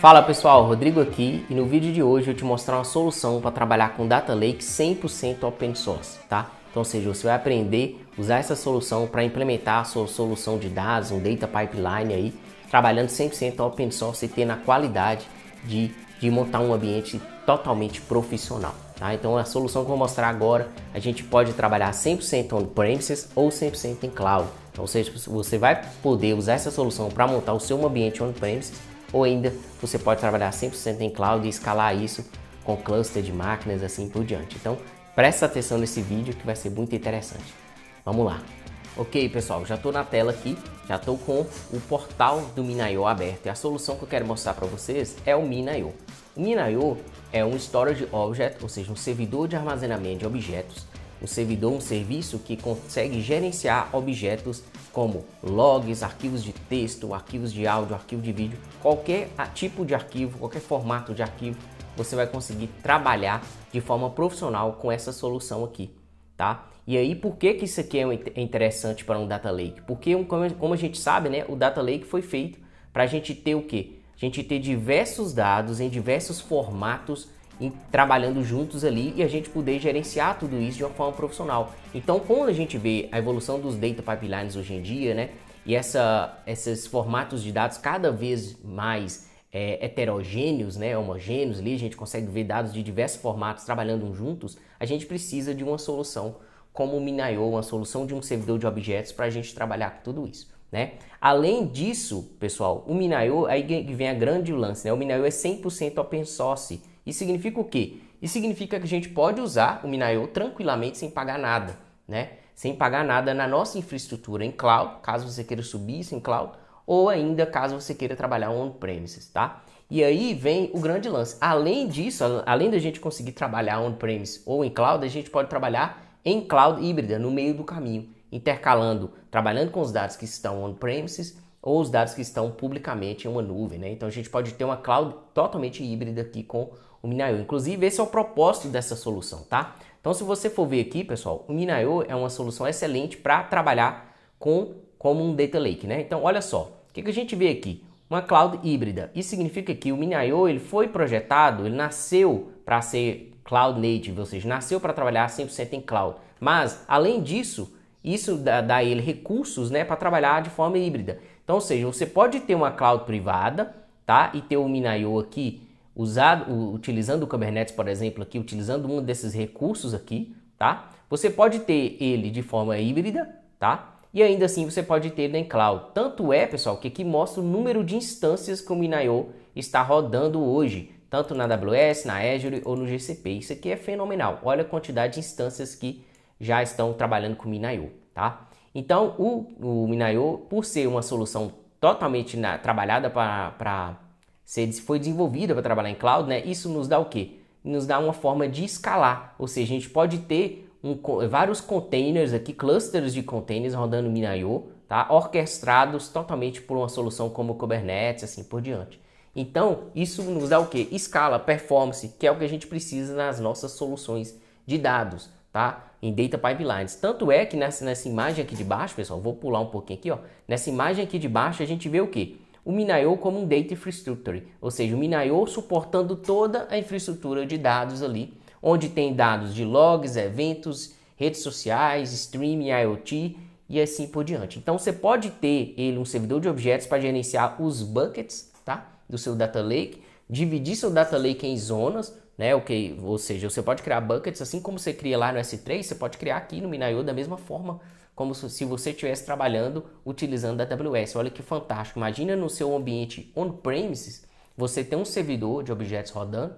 Fala pessoal, Rodrigo aqui e no vídeo de hoje eu te mostrar uma solução para trabalhar com Data Lake 100% open source, tá? Então, ou seja, você vai aprender a usar essa solução para implementar a sua solução de dados, um data pipeline aí, trabalhando 100% open source e tendo a qualidade de, de montar um ambiente totalmente profissional. Tá? Então, a solução que eu vou mostrar agora, a gente pode trabalhar 100% on-premises ou 100% em cloud. Então, ou seja, você vai poder usar essa solução para montar o seu ambiente on-premises ou ainda, você pode trabalhar 100% em cloud e escalar isso com cluster de máquinas assim por diante. Então, presta atenção nesse vídeo que vai ser muito interessante. Vamos lá. Ok, pessoal, já estou na tela aqui, já estou com o portal do Minaio aberto. E a solução que eu quero mostrar para vocês é o Minaio. O Minaio é um Storage Object, ou seja, um servidor de armazenamento de objetos um servidor, um serviço que consegue gerenciar objetos como logs, arquivos de texto, arquivos de áudio, arquivo de vídeo, qualquer tipo de arquivo, qualquer formato de arquivo, você vai conseguir trabalhar de forma profissional com essa solução aqui, tá? E aí, por que, que isso aqui é, é interessante para um Data Lake? Porque, como a gente sabe, né, o Data Lake foi feito para a gente ter o quê? A gente ter diversos dados em diversos formatos trabalhando juntos ali e a gente poder gerenciar tudo isso de uma forma profissional. Então, quando a gente vê a evolução dos data pipelines hoje em dia, né, e essa, esses formatos de dados cada vez mais é, heterogêneos, né, homogêneos ali, a gente consegue ver dados de diversos formatos trabalhando juntos, a gente precisa de uma solução como o Minayo, uma solução de um servidor de objetos para a gente trabalhar com tudo isso. Né? Além disso, pessoal, o Minayo, aí vem a grande lance, né? o Minayo é 100% open source, isso significa o quê? Isso significa que a gente pode usar o Minio tranquilamente sem pagar nada, né? Sem pagar nada na nossa infraestrutura em cloud, caso você queira subir isso em cloud, ou ainda caso você queira trabalhar on-premises, tá? E aí vem o grande lance. Além disso, além da gente conseguir trabalhar on-premise ou em cloud, a gente pode trabalhar em cloud híbrida, no meio do caminho, intercalando, trabalhando com os dados que estão on-premises ou os dados que estão publicamente em uma nuvem, né? Então a gente pode ter uma cloud totalmente híbrida aqui com o Minayo. Inclusive, esse é o propósito dessa solução, tá? Então, se você for ver aqui, pessoal, o Minayo é uma solução excelente para trabalhar com como um data lake, né? Então, olha só, o que, que a gente vê aqui? Uma cloud híbrida. Isso significa que o Minayo ele foi projetado, ele nasceu para ser cloud native, ou seja, nasceu para trabalhar 100% em cloud. Mas, além disso, isso dá, dá ele recursos, né, para trabalhar de forma híbrida. Então, ou seja, você pode ter uma cloud privada, tá? E ter o Minayo aqui usado, utilizando o Kubernetes, por exemplo, aqui, utilizando um desses recursos aqui, tá? Você pode ter ele de forma híbrida, tá? E ainda assim você pode ter na cloud. Tanto é, pessoal, que aqui mostra o número de instâncias que o MinIO está rodando hoje, tanto na AWS, na Azure ou no GCP. Isso aqui é fenomenal. Olha a quantidade de instâncias que já estão trabalhando com o MinIO, tá? Então, o, o MinIO, por ser uma solução totalmente na, trabalhada para se foi desenvolvida para trabalhar em cloud, né? Isso nos dá o quê? Nos dá uma forma de escalar, ou seja, a gente pode ter um, vários containers aqui, clusters de containers rodando Minio, tá? Orquestrados totalmente por uma solução como Kubernetes, assim por diante. Então, isso nos dá o quê? Escala, performance, que é o que a gente precisa nas nossas soluções de dados, tá? Em data pipelines. Tanto é que nessa, nessa imagem aqui de baixo, pessoal, vou pular um pouquinho aqui, ó. Nessa imagem aqui de baixo, a gente vê o quê? o MinIO como um Data Infrastructure, ou seja, o MinIO suportando toda a infraestrutura de dados ali, onde tem dados de logs, eventos, redes sociais, streaming, IoT e assim por diante. Então você pode ter ele um servidor de objetos para gerenciar os buckets, tá? Do seu data lake, dividir seu data lake em zonas, né? Okay, ou seja, você pode criar buckets assim como você cria lá no S3, você pode criar aqui no MinIO da mesma forma como se você estivesse trabalhando utilizando a AWS. Olha que fantástico. Imagina no seu ambiente on-premises, você ter um servidor de objetos rodando,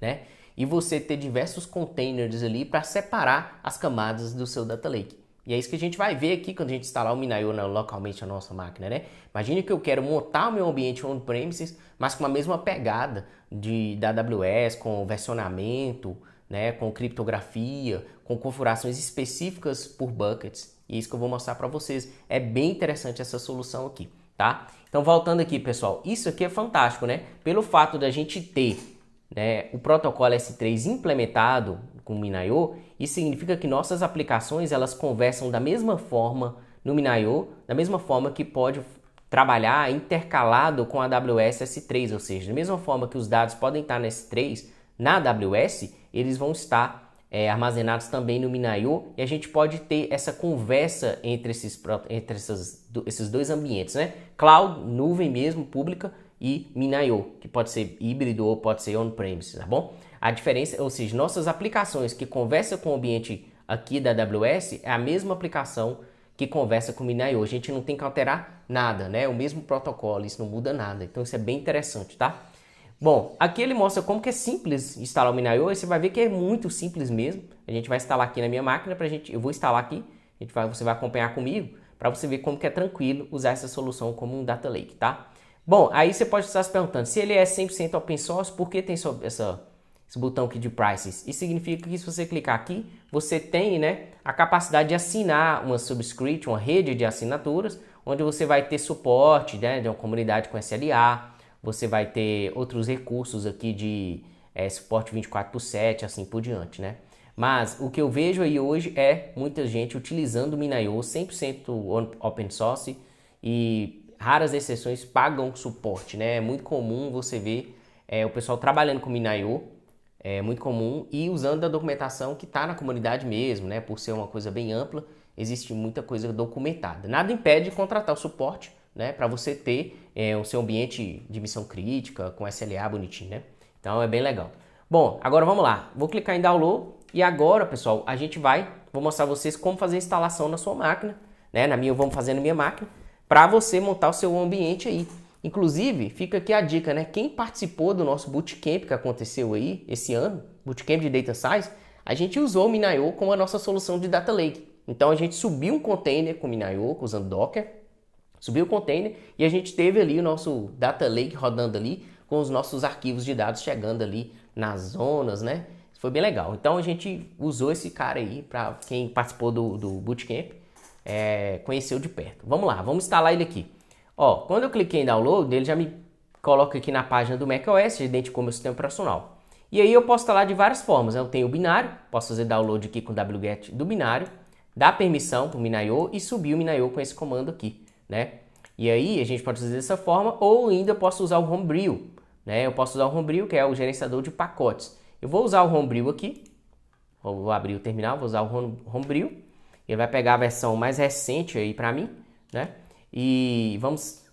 né? E você ter diversos containers ali para separar as camadas do seu data lake. E é isso que a gente vai ver aqui quando a gente instalar o Minayo localmente na nossa máquina, né? Imagine que eu quero montar o meu ambiente on-premises, mas com a mesma pegada de, da AWS, com versionamento, né, com criptografia, com configurações específicas por buckets. E é isso que eu vou mostrar para vocês. É bem interessante essa solução aqui, tá? Então, voltando aqui, pessoal, isso aqui é fantástico, né? Pelo fato da gente ter né, o protocolo S3 implementado com o Minayo, isso significa que nossas aplicações elas conversam da mesma forma no Minayo, da mesma forma que pode trabalhar intercalado com a AWS S3, ou seja, da mesma forma que os dados podem estar na S3, na AWS, eles vão estar é, armazenados também no MinIO e a gente pode ter essa conversa entre esses, entre essas, esses dois ambientes, né? Cloud, nuvem mesmo, pública e MinIO que pode ser híbrido ou pode ser on-premise, tá bom? A diferença, ou seja, nossas aplicações que conversam com o ambiente aqui da AWS é a mesma aplicação que conversa com o Minaiô. A gente não tem que alterar nada, né? O mesmo protocolo, isso não muda nada. Então isso é bem interessante, tá? Bom, aqui ele mostra como que é simples instalar o MinIO, e você vai ver que é muito simples mesmo. A gente vai instalar aqui na minha máquina, pra gente, eu vou instalar aqui, a gente vai, você vai acompanhar comigo, para você ver como que é tranquilo usar essa solução como um Data Lake, tá? Bom, aí você pode estar se perguntando, se ele é 100% open source, por que tem essa, esse botão aqui de Prices? Isso significa que se você clicar aqui, você tem né, a capacidade de assinar uma subscript, uma rede de assinaturas, onde você vai ter suporte né, de uma comunidade com SLA, você vai ter outros recursos aqui de é, suporte 24 por 7, assim por diante, né? Mas o que eu vejo aí hoje é muita gente utilizando o Minio 100% open source e raras exceções pagam suporte, né? É muito comum você ver é, o pessoal trabalhando com o Minio, é muito comum, e usando a documentação que está na comunidade mesmo, né? Por ser uma coisa bem ampla, existe muita coisa documentada. Nada impede de contratar o suporte né? Para você ter é, o seu ambiente de missão crítica com SLA bonitinho, né? Então é bem legal. Bom, agora vamos lá. Vou clicar em download e agora, pessoal, a gente vai vou mostrar vocês como fazer a instalação na sua máquina, né? Na minha eu vou fazer na minha máquina para você montar o seu ambiente aí. Inclusive, fica aqui a dica, né? Quem participou do nosso bootcamp que aconteceu aí esse ano, bootcamp de data science, a gente usou o Minayo como a nossa solução de data lake. Então a gente subiu um container com o Minayo usando Docker Subiu o container e a gente teve ali o nosso data lake rodando ali com os nossos arquivos de dados chegando ali nas zonas, né? Foi bem legal. Então a gente usou esse cara aí para quem participou do, do bootcamp é, conheceu de perto. Vamos lá, vamos instalar ele aqui. Ó, quando eu cliquei em download, ele já me coloca aqui na página do macOS, identificou meu sistema operacional. E aí eu posso instalar de várias formas. Né? Eu tenho o binário, posso fazer download aqui com o wget do binário, dar permissão para o Minayo e subir o Minayo com esse comando aqui né? E aí a gente pode fazer dessa forma, ou ainda posso usar o Homebrew, né? Eu posso usar o Homebrew, que é o gerenciador de pacotes. Eu vou usar o Homebrew aqui, vou abrir o terminal, vou usar o Homebrew, ele vai pegar a versão mais recente aí para mim, né? E vamos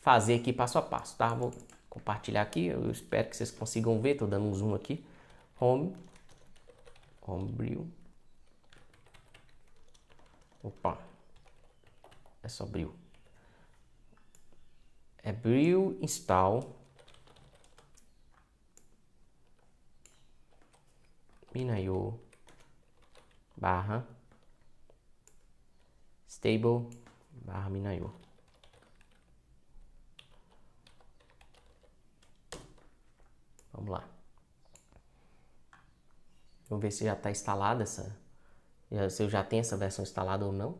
fazer aqui passo a passo, tá? Vou compartilhar aqui, eu espero que vocês consigam ver, tô dando um zoom aqui. Home, Homebrew. Opa, é só Brew é brew install minayo barra stable barra minayo Vamos lá. Vamos ver se já está instalada essa, se eu já tenho essa versão instalada ou não.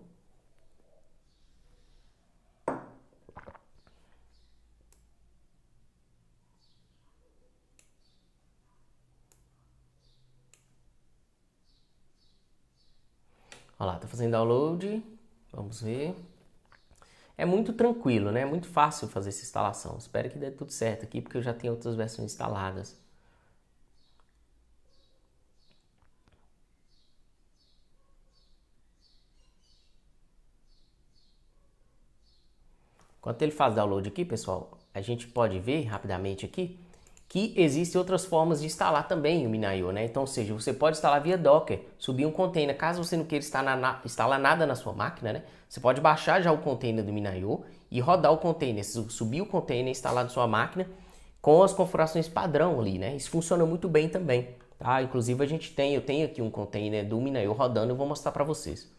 Olha lá, tá fazendo download. Vamos ver. É muito tranquilo, né? É muito fácil fazer essa instalação. Espero que dê tudo certo aqui, porque eu já tenho outras versões instaladas. Enquanto ele faz download aqui, pessoal, a gente pode ver rapidamente aqui que existem outras formas de instalar também o Minio, né? Então, ou seja, você pode instalar via Docker, subir um container, caso você não queira instalar, na, instalar nada na sua máquina, né? Você pode baixar já o container do Minio e rodar o container, subir o container instalar na sua máquina com as configurações padrão ali, né? Isso funciona muito bem também, tá? Inclusive a gente tem, eu tenho aqui um container do Minio rodando, eu vou mostrar para vocês.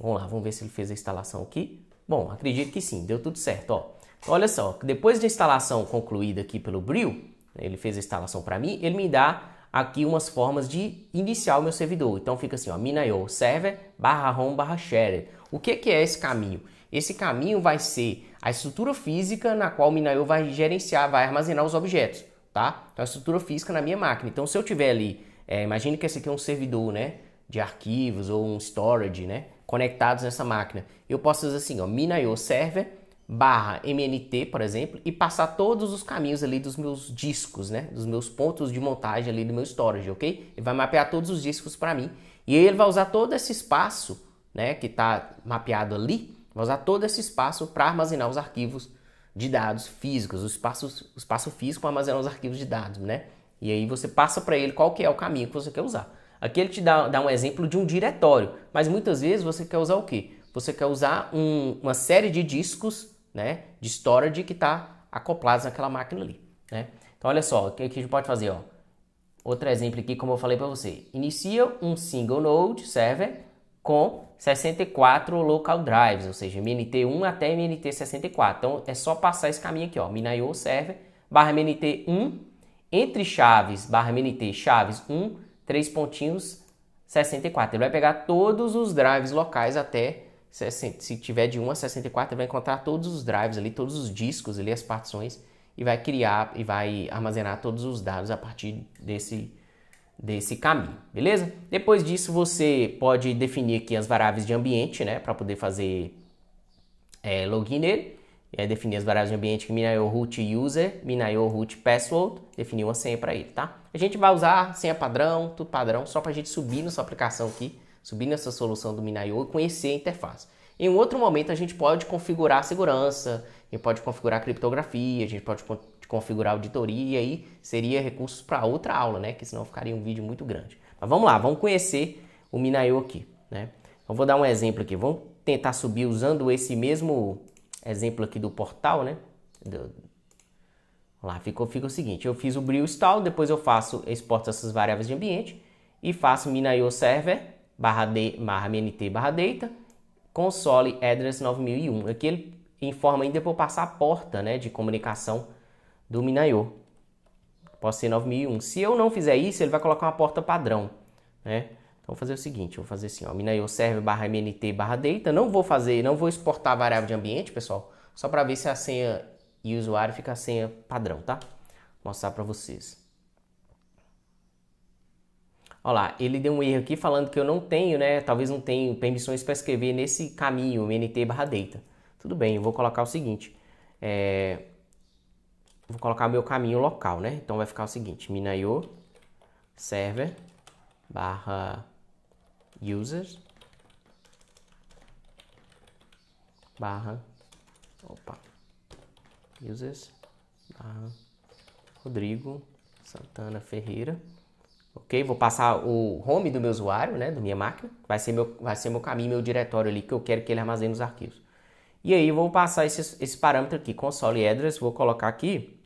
Vamos lá, vamos ver se ele fez a instalação aqui. Bom, acredito que sim, deu tudo certo, ó. Olha só, depois da instalação concluída aqui pelo Brio ele fez a instalação para mim, ele me dá aqui umas formas de iniciar o meu servidor. Então fica assim, ó, minio server barra home barra share. O que, que é esse caminho? Esse caminho vai ser a estrutura física na qual o minio vai gerenciar, vai armazenar os objetos, tá? Então a estrutura física na minha máquina. Então se eu tiver ali, é, imagine que esse aqui é um servidor, né? De arquivos ou um storage, né? Conectados nessa máquina. Eu posso fazer assim, ó, minio server barra MNT, por exemplo, e passar todos os caminhos ali dos meus discos, né? Dos meus pontos de montagem ali do meu storage, ok? Ele vai mapear todos os discos para mim. E ele vai usar todo esse espaço, né? Que está mapeado ali, vai usar todo esse espaço para armazenar os arquivos de dados físicos, o espaço, o espaço físico para armazenar os arquivos de dados, né? E aí você passa para ele qual que é o caminho que você quer usar. Aqui ele te dá, dá um exemplo de um diretório, mas muitas vezes você quer usar o quê? Você quer usar um, uma série de discos né, de storage que está acoplados naquela máquina ali. Né? Então olha só, o que a gente pode fazer? Ó? Outro exemplo aqui, como eu falei para você. Inicia um single node server com 64 local drives, ou seja, MNT1 até MNT64. Então é só passar esse caminho aqui, ó, minio server barra MNT1 entre chaves barra MNT chaves 1 três pontinhos 64. Ele vai pegar todos os drives locais até se tiver de 1 a 64, ele vai encontrar todos os drives ali, todos os discos ali, as partições, e vai criar e vai armazenar todos os dados a partir desse, desse caminho, beleza? Depois disso, você pode definir aqui as variáveis de ambiente, né, para poder fazer é, login nele. E aí definir as variáveis de ambiente que Minayo é root user, Minayo é root password, definir uma senha para ele, tá? A gente vai usar senha padrão, tudo padrão, só para a gente subir sua aplicação aqui subir nessa solução do MinIO, e conhecer a interface. Em um outro momento, a gente pode configurar a segurança, a gente pode configurar a criptografia, a gente pode configurar auditoria e seria recursos para outra aula, né? Que senão ficaria um vídeo muito grande. Mas vamos lá, vamos conhecer o MinIO aqui, né? Eu então, vou dar um exemplo aqui. Vamos tentar subir usando esse mesmo exemplo aqui do portal, né? Do... Lá ficou, fica o seguinte: eu fiz o brew install, depois eu faço exporto essas variáveis de ambiente e faço MinaIO server barra, de, barra MNT barra data, console address 9001. Aqui ele informa ainda para eu passar a porta né, de comunicação do Minayo. Pode ser 9001. Se eu não fizer isso, ele vai colocar uma porta padrão. Né? Então vou fazer o seguinte, vou fazer assim, ó, Minayo serve barra MNT barra data. Não vou fazer, não vou exportar a variável de ambiente, pessoal, só para ver se a senha e o usuário fica a senha padrão, tá? Vou mostrar para vocês. Olha lá, ele deu um erro aqui falando que eu não tenho, né? Talvez não tenho permissões para escrever nesse caminho, MNT barra data. Tudo bem, eu vou colocar o seguinte. É, vou colocar meu caminho local, né? Então vai ficar o seguinte, minayo server barra users barra opa users barra Rodrigo Santana Ferreira ok? Vou passar o home do meu usuário, né, da minha máquina, vai ser meu, vai ser meu caminho, meu diretório ali que eu quero que ele armazene os arquivos. E aí eu vou passar esse, esse parâmetro aqui, console address, vou colocar aqui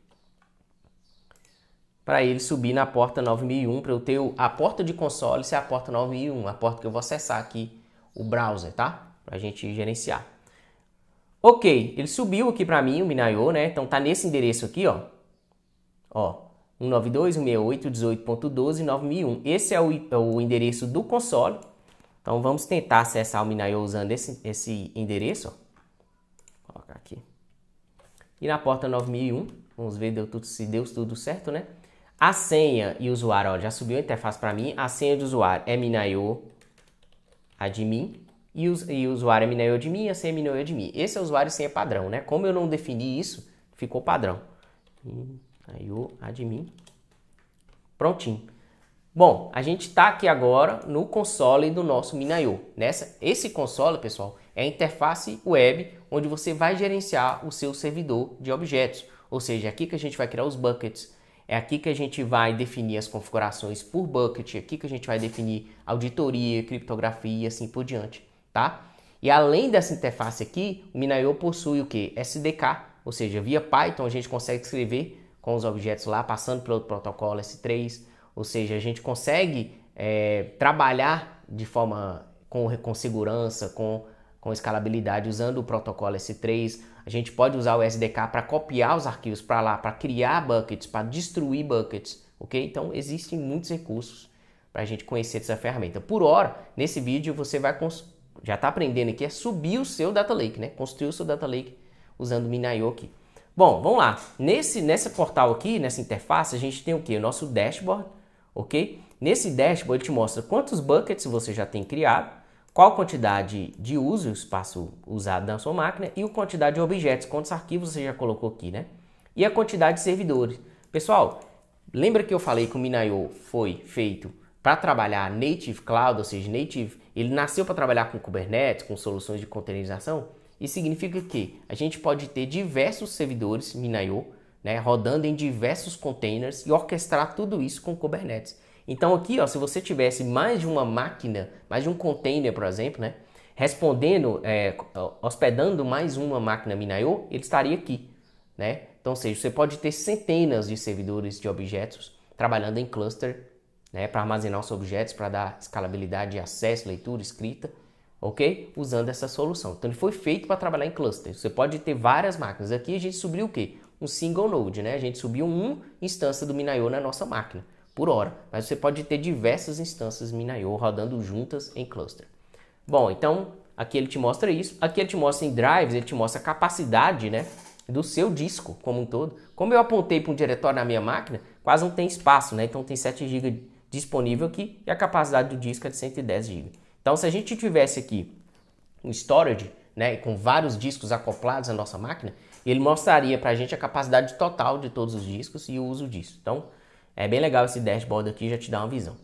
para ele subir na porta 9001, para eu ter a porta de console ser é a porta 9001, a porta que eu vou acessar aqui o browser, tá? Para a gente gerenciar. Ok, ele subiu aqui para mim o minaio, né? Então tá nesse endereço aqui, ó. Ó, 192, 9001. Esse é o, é o, endereço do console. Então vamos tentar acessar o Minayo usando esse, esse endereço. Vou colocar aqui. E na porta 9001, vamos ver deu tudo, se deu tudo certo, né? A senha e usuário, ó, já subiu a interface para mim. A senha do usuário é Minayo admin e, o usuário é Minayo admin e a senha é Minayo admin. Esse é o usuário e senha padrão, né? Como eu não defini isso, ficou padrão. Aí o admin. Prontinho. Bom, a gente está aqui agora no console do nosso Minayo. Nessa, esse console, pessoal, é a interface web onde você vai gerenciar o seu servidor de objetos. Ou seja, é aqui que a gente vai criar os buckets, é aqui que a gente vai definir as configurações por bucket, é aqui que a gente vai definir auditoria, criptografia e assim por diante, tá? E além dessa interface aqui, o Minayo possui o que? SDK, ou seja, via Python a gente consegue escrever com os objetos lá, passando pelo protocolo S3, ou seja, a gente consegue é, trabalhar de forma com, com segurança, com, com escalabilidade, usando o protocolo S3. A gente pode usar o SDK para copiar os arquivos para lá, para criar buckets, para destruir buckets, ok? Então existem muitos recursos para a gente conhecer essa ferramenta. Por hora, nesse vídeo você vai já está aprendendo aqui é subir o seu data lake, né? Construir o seu data lake usando o Minayoki. Bom, vamos lá. Nesse nessa portal aqui, nessa interface, a gente tem o que? O nosso dashboard, ok? Nesse dashboard ele te mostra quantos buckets você já tem criado, qual quantidade de uso, o espaço usado na sua máquina e a quantidade de objetos, quantos arquivos você já colocou aqui, né? E a quantidade de servidores. Pessoal, lembra que eu falei que o Minayo foi feito para trabalhar native cloud, ou seja, native, ele nasceu para trabalhar com Kubernetes, com soluções de containerização? Isso significa que a gente pode ter diversos servidores Minio, né, rodando em diversos containers e orquestrar tudo isso com Kubernetes. Então aqui, ó, se você tivesse mais de uma máquina, mais de um container, por exemplo, né, respondendo, é, hospedando mais uma máquina Minio, ele estaria aqui, né? Então, ou seja, você pode ter centenas de servidores de objetos trabalhando em cluster, né, para armazenar os objetos, para dar escalabilidade, acesso, leitura, escrita ok? Usando essa solução. Então ele foi feito para trabalhar em cluster. Você pode ter várias máquinas. Aqui a gente subiu o quê? Um single node, né? A gente subiu uma instância do Minayo na nossa máquina por hora, mas você pode ter diversas instâncias Minayo rodando juntas em cluster. Bom, então aqui ele te mostra isso. Aqui ele te mostra em drives, ele te mostra a capacidade, né? do seu disco como um todo. Como eu apontei para um diretório na minha máquina, quase não tem espaço, né? Então tem 7 GB disponível aqui e a capacidade do disco é de 110 GB. Então, se a gente tivesse aqui um storage, né, com vários discos acoplados à nossa máquina, ele mostraria para a gente a capacidade total de todos os discos e o uso disso. Então, é bem legal esse dashboard aqui, já te dá uma visão.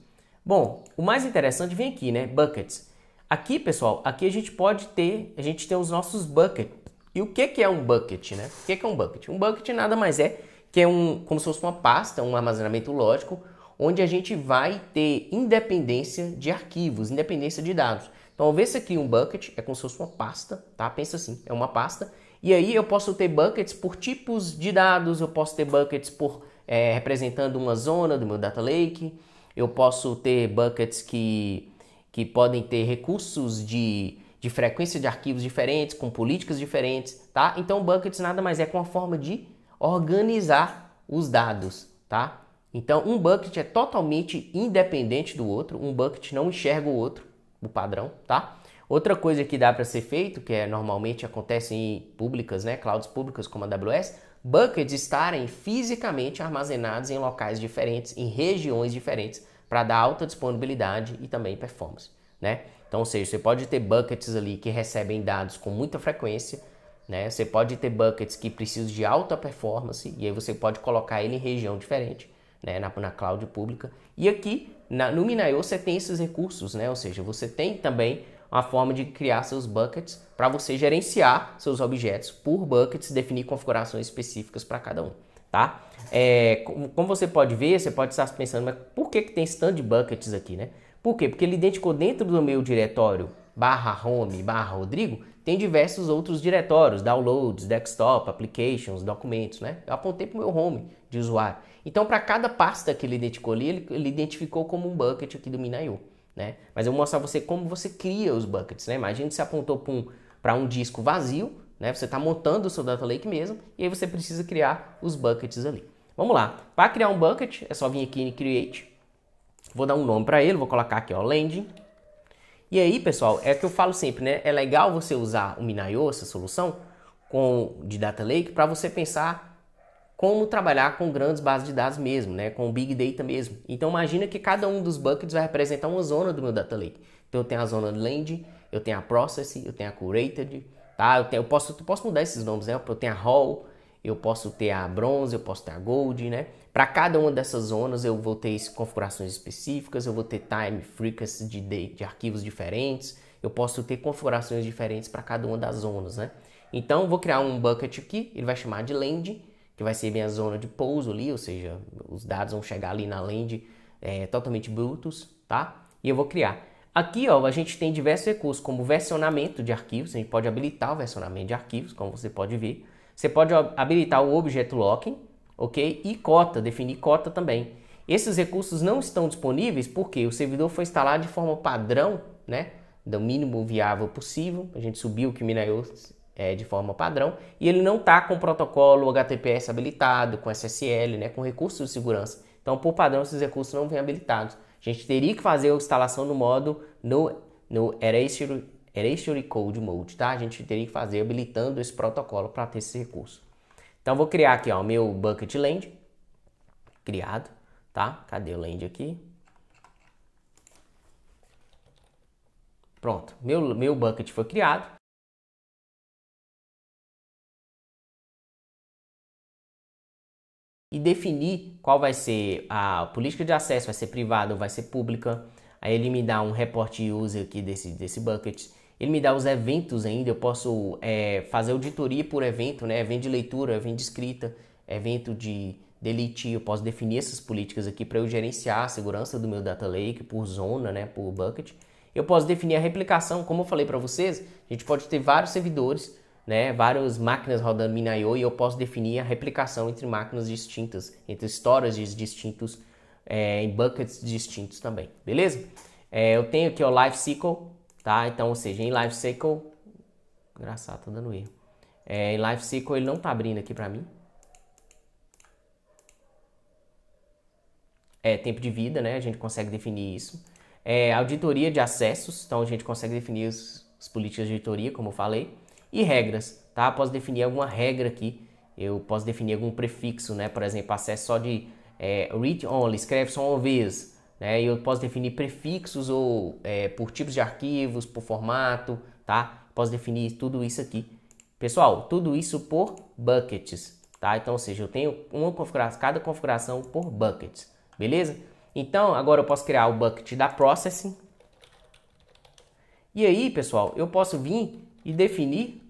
Bom, o mais interessante vem aqui, né, buckets. Aqui, pessoal, aqui a gente pode ter, a gente tem os nossos buckets. E o que, que é um bucket, né? O que, que é um bucket? Um bucket nada mais é que é um, como se fosse uma pasta, um armazenamento lógico, onde a gente vai ter independência de arquivos, independência de dados. Então, ao ver se aqui um bucket é como se fosse uma pasta, tá? Pensa assim, é uma pasta. E aí eu posso ter buckets por tipos de dados, eu posso ter buckets por é, representando uma zona do meu data lake, eu posso ter buckets que, que podem ter recursos de, de frequência de arquivos diferentes, com políticas diferentes, tá? Então, buckets nada mais é com a forma de organizar os dados, tá? Então, um bucket é totalmente independente do outro, um bucket não enxerga o outro, o padrão, tá? Outra coisa que dá para ser feito, que é, normalmente acontece em públicas, né, clouds públicas como a AWS, buckets estarem fisicamente armazenados em locais diferentes, em regiões diferentes, para dar alta disponibilidade e também performance, né? Então, ou seja, você pode ter buckets ali que recebem dados com muita frequência, né? Você pode ter buckets que precisam de alta performance e aí você pode colocar ele em região diferente né, na, na cloud pública. E aqui na, no minaio você tem esses recursos, né? ou seja, você tem também uma forma de criar seus buckets para você gerenciar seus objetos por buckets, definir configurações específicas para cada um. Tá? É, como você pode ver, você pode estar pensando, mas por que, que tem stand buckets aqui? Né? Por quê? Porque ele identificou dentro do meu diretório barra home barra Rodrigo tem diversos outros diretórios, downloads, desktop, applications, documentos, né? Eu apontei para o meu home de usuário. Então, para cada pasta que ele identificou ali, ele, ele identificou como um bucket aqui do Minaiu. Né? Mas eu vou mostrar você como você cria os buckets. Né? Imagina que você apontou para um, um, disco vazio, né? você está montando o seu data lake mesmo, e aí você precisa criar os buckets ali. Vamos lá. Para criar um bucket, é só vir aqui em Create. Vou dar um nome para ele, vou colocar aqui, ó, Landing. E aí, pessoal, é que eu falo sempre, né? É legal você usar o Minayo, essa solução, com de Data Lake, para você pensar como trabalhar com grandes bases de dados mesmo, né? com Big Data mesmo. Então imagina que cada um dos buckets vai representar uma zona do meu Data Lake. Então eu tenho a zona Land, eu tenho a Process, eu tenho a Curated, tá? eu, tenho, eu, posso, eu posso mudar esses nomes, né? eu tenho a Hall, eu posso ter a Bronze, eu posso ter a Gold, né? Para cada uma dessas zonas eu vou ter configurações específicas, eu vou ter time frequency de, de, de arquivos diferentes, eu posso ter configurações diferentes para cada uma das zonas, né? Então vou criar um bucket aqui, ele vai chamar de Land, que vai ser minha zona de pouso ali, ou seja, os dados vão chegar ali na land é, totalmente brutos, tá? E eu vou criar. Aqui, ó, a gente tem diversos recursos, como versionamento de arquivos, a gente pode habilitar o versionamento de arquivos, como você pode ver. Você pode habilitar o objeto locking, ok? E cota, definir cota também. Esses recursos não estão disponíveis porque o servidor foi instalado de forma padrão, né? Do mínimo viável possível. A gente subiu o que o Minaios é, de forma padrão e ele não está com protocolo HTTPS habilitado, com SSL, né, com recursos de segurança. Então, por padrão, esses recursos não vêm habilitados. A gente teria que fazer a instalação do modo no, no Erasure, Erasure Code Mode, tá? A gente teria que fazer habilitando esse protocolo para ter esse recurso. Então, vou criar aqui, o meu bucket land criado, tá? Cadê o land aqui? Pronto, meu, meu bucket foi criado. e definir qual vai ser a política de acesso, vai ser privada ou vai ser pública. Aí ele me dá um report user aqui desse, desse bucket. Ele me dá os eventos ainda, eu posso é, fazer auditoria por evento, né? Evento de leitura, evento de escrita, evento de delete. Eu posso definir essas políticas aqui para eu gerenciar a segurança do meu data lake por zona, né? Por bucket. Eu posso definir a replicação, como eu falei para vocês, a gente pode ter vários servidores né, várias máquinas rodando MinIO e eu posso definir a replicação entre máquinas distintas, entre storages distintos, é, em buckets distintos também, beleza? É, eu tenho aqui o lifecycle, tá? Então, ou seja, em lifecycle, engraçado, tá dando erro. É, em lifecycle ele não tá abrindo aqui para mim. É, tempo de vida, né? A gente consegue definir isso. É, auditoria de acessos, então a gente consegue definir as políticas de auditoria, como eu falei e regras, tá? Posso definir alguma regra aqui, eu posso definir algum prefixo, né? Por exemplo, acesso só de é, read only, escreve só uma vez, né? Eu posso definir prefixos ou é, por tipos de arquivos, por formato, tá? Posso definir tudo isso aqui. Pessoal, tudo isso por buckets, tá? Então, ou seja, eu tenho uma configuração, cada configuração por buckets, beleza? Então, agora eu posso criar o bucket da processing. E aí, pessoal, eu posso vir e definir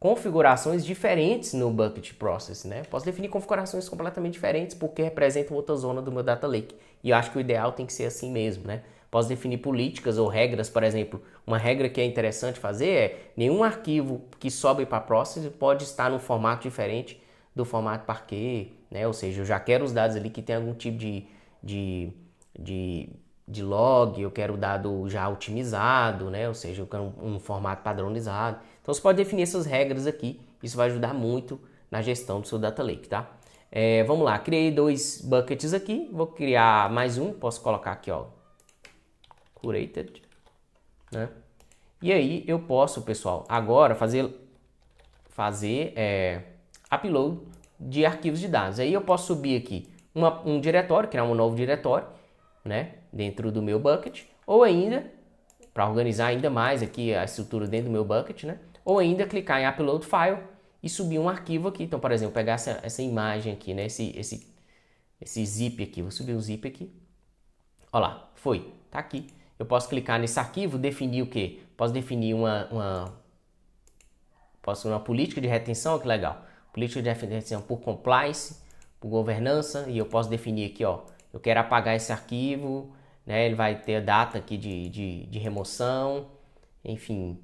configurações diferentes no bucket process, né? Posso definir configurações completamente diferentes porque representam outra zona do meu data lake. E eu acho que o ideal tem que ser assim mesmo, né? Posso definir políticas ou regras, por exemplo, uma regra que é interessante fazer é nenhum arquivo que sobe para process pode estar num formato diferente do formato Parquet, né? Ou seja, eu já quero os dados ali que tem algum tipo de, de, de de log, eu quero o dado já otimizado, né? ou seja, eu quero um, um formato padronizado. Então você pode definir essas regras aqui, isso vai ajudar muito na gestão do seu data lake, tá? É, vamos lá, criei dois buckets aqui, vou criar mais um, posso colocar aqui, ó, curated, né? E aí eu posso, pessoal, agora fazer, fazer é, upload de arquivos de dados. Aí eu posso subir aqui uma, um diretório, criar um novo diretório, né? dentro do meu bucket, ou ainda, para organizar ainda mais aqui a estrutura dentro do meu bucket, né? Ou ainda clicar em Upload File e subir um arquivo aqui. Então, por exemplo, pegar essa, essa imagem aqui, né? Esse, esse, esse zip aqui, vou subir um zip aqui. Olha lá, foi, tá aqui. Eu posso clicar nesse arquivo, definir o quê? Posso definir uma, uma posso uma política de retenção, que legal. Política de retenção por compliance, por governança, e eu posso definir aqui, ó, eu quero apagar esse arquivo, né? Ele vai ter data aqui de, de, de remoção, enfim,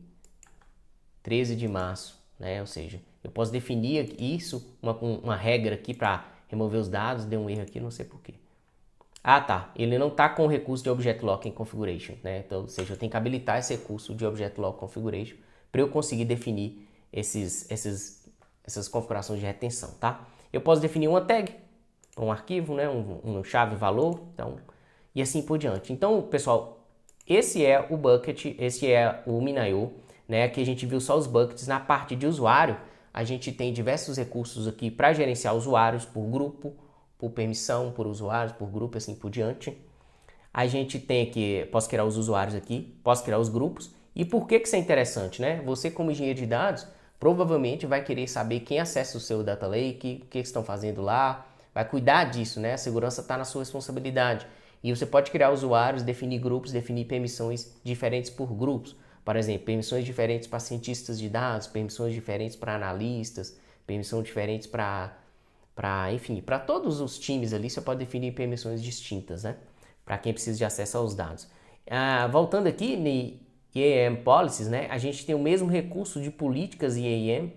13 de março, né? Ou seja, eu posso definir isso, uma, uma regra aqui para remover os dados, deu um erro aqui, não sei porquê. Ah, tá. Ele não está com o recurso de Object Lock em Configuration, né? Então, ou seja, eu tenho que habilitar esse recurso de Object Lock Configuration para eu conseguir definir esses, esses, essas configurações de retenção, tá? Eu posso definir uma tag um arquivo, né? Um, um chave valor, então e assim por diante. Então, pessoal, esse é o bucket, esse é o Minayo, né? Que a gente viu só os buckets na parte de usuário. A gente tem diversos recursos aqui para gerenciar usuários por grupo, por permissão, por usuários, por grupo, assim por diante. A gente tem aqui, posso criar os usuários aqui, posso criar os grupos. E por que, que isso é interessante, né? Você, como engenheiro de dados, provavelmente vai querer saber quem acessa o seu data lake, o que, que estão fazendo lá, vai cuidar disso, né? A segurança está na sua responsabilidade. E você pode criar usuários, definir grupos, definir permissões diferentes por grupos. Por exemplo, permissões diferentes para cientistas de dados, permissões diferentes para analistas, permissões diferentes para para enfim, para todos os times ali você pode definir permissões distintas, né? Para quem precisa de acesso aos dados. Ah, voltando aqui no IAM Policies, né? A gente tem o mesmo recurso de políticas IAM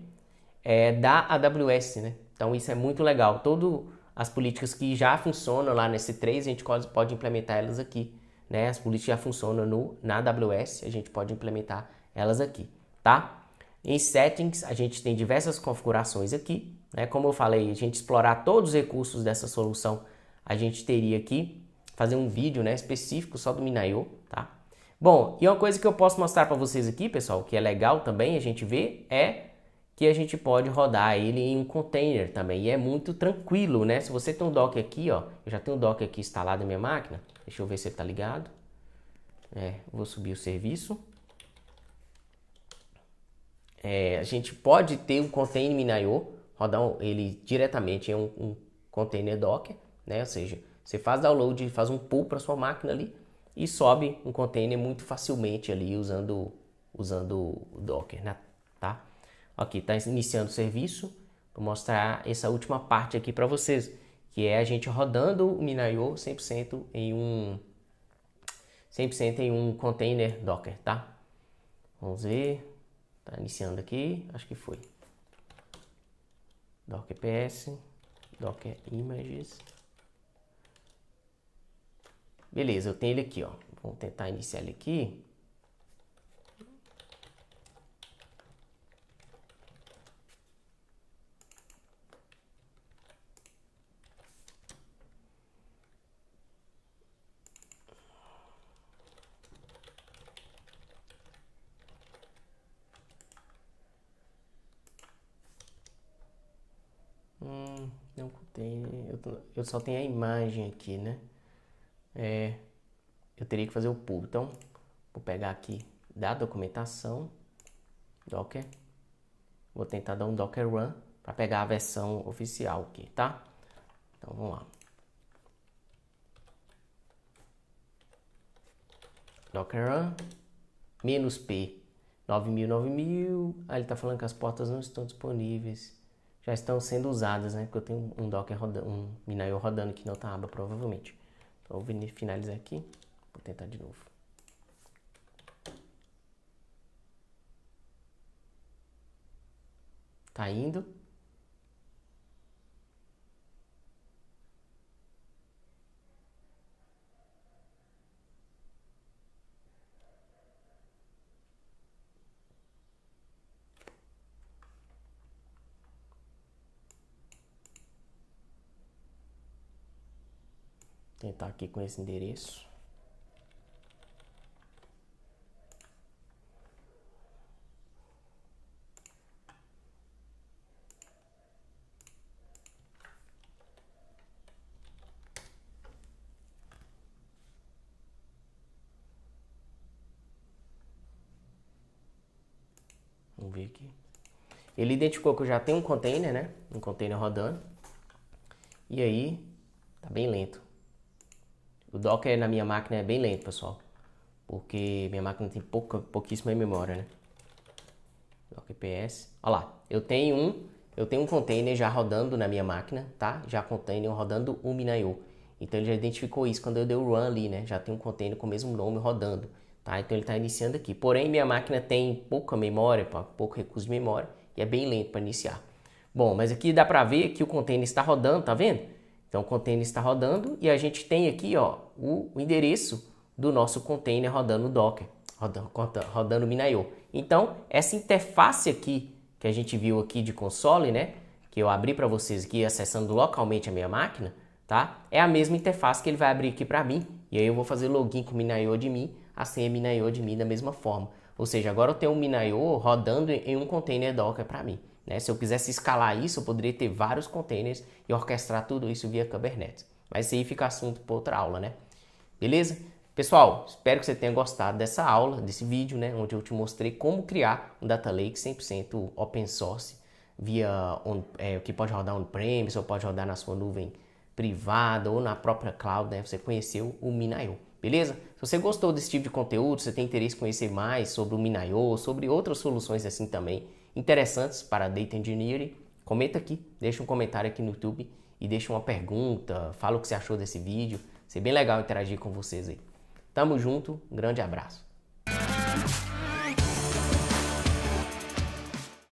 é, da AWS, né? Então isso é muito legal. Todo as políticas que já funcionam lá nesse 3, a gente pode implementar elas aqui. Né? As políticas já funcionam no, na AWS, a gente pode implementar elas aqui, tá? Em Settings, a gente tem diversas configurações aqui. Né? Como eu falei, a gente explorar todos os recursos dessa solução, a gente teria aqui fazer um vídeo né, específico só do Minayo, tá? Bom, e uma coisa que eu posso mostrar para vocês aqui, pessoal, que é legal também a gente ver, é que a gente pode rodar ele em um container também. E é muito tranquilo, né? Se você tem um dock aqui, ó, eu já tenho um dock aqui instalado na minha máquina. Deixa eu ver se ele tá ligado. É, vou subir o serviço. É, a gente pode ter um container Minio, rodar ele diretamente em um, um container Docker, né? Ou seja, você faz download, faz um pull para sua máquina ali e sobe um container muito facilmente ali usando usando o Docker, né? tá? Aqui está iniciando o serviço. Vou mostrar essa última parte aqui para vocês, que é a gente rodando o Minayo 100% em um 100% em um container Docker, tá? Vamos ver. Tá iniciando aqui, acho que foi. Docker PS, Docker Images. Beleza, eu tenho ele aqui, ó. Vamos tentar iniciar ele aqui. só tem a imagem aqui, né? É, eu teria que fazer o pull. Então, vou pegar aqui da documentação, Docker. Vou tentar dar um Docker Run para pegar a versão oficial aqui, tá? Então, vamos lá. Docker Run, menos P, 9000, 9000. aí ele está falando que as portas não estão disponíveis já estão sendo usadas, né? Porque eu tenho um Docker rodando, um minaio rodando aqui na outra aba, provavelmente. Então, vou finalizar aqui. Vou tentar de novo. Tá indo. tentar aqui com esse endereço. Vamos ver aqui. Ele identificou que eu já tenho um container, né? Um container rodando. E aí, tá bem lento. O Docker é na minha máquina é bem lento, pessoal. Porque minha máquina tem pouca, pouquíssima memória, né? Docker é PS. Olha lá, eu tenho um, eu tenho um container já rodando na minha máquina, tá? Já container rodando o Minio. Então ele já identificou isso quando eu dei o run ali, né? Já tem um container com o mesmo nome rodando, tá? Então ele está iniciando aqui. Porém, minha máquina tem pouca memória, pouco recurso de memória e é bem lento para iniciar. Bom, mas aqui dá para ver que o container está rodando, tá vendo? Então o container está rodando e a gente tem aqui ó, o, endereço do nosso container rodando Docker, rodando, rodando Minio. Então essa interface aqui que a gente viu aqui de console, né, que eu abri para vocês aqui acessando localmente a minha máquina, tá? É a mesma interface que ele vai abrir aqui para mim e aí eu vou fazer login com o Minio admin, a senha Minio admin da mesma forma. Ou seja, agora eu tenho um Minio rodando em um container Docker para mim. Né? Se eu quisesse escalar isso, eu poderia ter vários containers e orquestrar tudo isso via Kubernetes. Mas isso aí fica assunto para outra aula, né? Beleza? Pessoal, espero que você tenha gostado dessa aula, desse vídeo, né? Onde eu te mostrei como criar um Data Lake 100% open source via on, é, que pode rodar on-premise ou pode rodar na sua nuvem privada ou na própria cloud, né? Você conheceu o Minayo, beleza? Se você gostou desse tipo de conteúdo, você tem interesse em conhecer mais sobre o Minayo, sobre outras soluções assim também, interessantes para Data Engineering, comenta aqui, deixa um comentário aqui no YouTube e deixa uma pergunta, fala o que você achou desse vídeo. seria bem legal interagir com vocês aí. Tamo junto, um grande abraço.